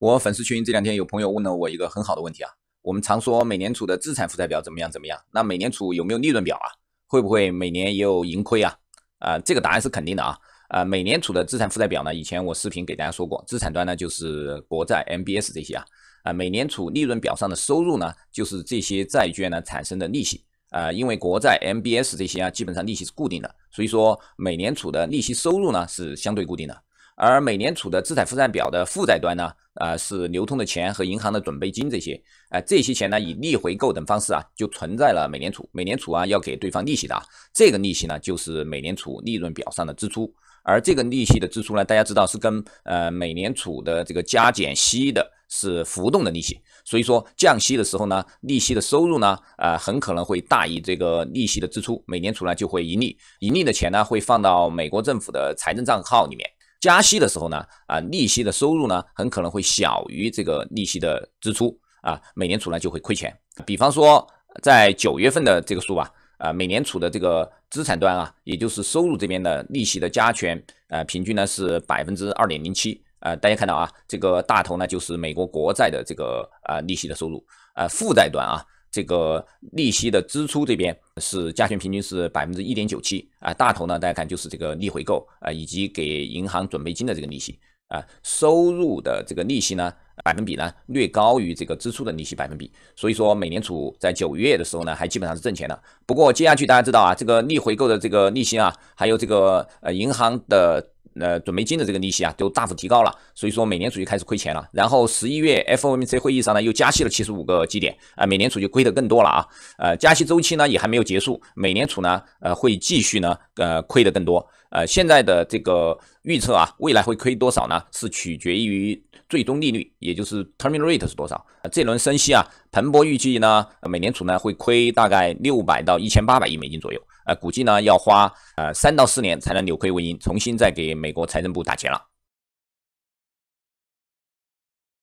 我粉丝群这两天有朋友问了我一个很好的问题啊，我们常说美联储的资产负债表怎么样怎么样，那美联储有没有利润表啊？会不会每年也有盈亏啊？啊，这个答案是肯定的啊。啊，美联储的资产负债表呢，以前我视频给大家说过，资产端呢就是国债、MBS 这些啊。啊，美联储利润表上的收入呢，就是这些债券呢产生的利息啊，因为国债、MBS 这些啊基本上利息是固定的，所以说美联储的利息收入呢是相对固定的。而美联储的资产负债表的负债端呢，呃，是流通的钱和银行的准备金这些，呃，这些钱呢以逆回购等方式啊，就存在了美联储。美联储啊要给对方利息的啊，这个利息呢就是美联储利润表上的支出。而这个利息的支出呢，大家知道是跟呃美联储的这个加减息的是浮动的利息，所以说降息的时候呢，利息的收入呢，呃，很可能会大于这个利息的支出，美联储呢就会盈利，盈利的钱呢会放到美国政府的财政账号里面。加息的时候呢，啊，利息的收入呢，很可能会小于这个利息的支出啊，美联储呢就会亏钱。比方说，在九月份的这个数啊，啊，美联储的这个资产端啊，也就是收入这边的利息的加权，呃，平均呢是百分之二点零七，呃，大家看到啊，这个大头呢就是美国国债的这个啊利息的收入，啊，负债端啊。这个利息的支出这边是加权平均是百分之一点九七啊，大头呢，大家看就是这个逆回购啊，以及给银行准备金的这个利息啊，收入的这个利息呢，百分比呢略高于这个支出的利息百分比，所以说美联储在九月的时候呢，还基本上是挣钱的。不过接下去大家知道啊，这个逆回购的这个利息啊，还有这个呃银行的。呃，准备金的这个利息啊，都大幅提高了，所以说美联储就开始亏钱了。然后十一月 FOMC 会议上呢，又加息了七十五个基点，啊，美联储就亏得更多了啊。呃，加息周期呢也还没有结束，美联储呢，呃，会继续呢，呃，亏得更多。呃，现在的这个预测啊，未来会亏多少呢？是取决于最终利率，也就是 terminal rate 是多少。这轮升息啊，彭博预计呢，美联储呢会亏大概六百到一千八百亿美金左右。呃，估计呢要花呃三到四年才能扭亏为盈，重新再给美国财政部打钱了。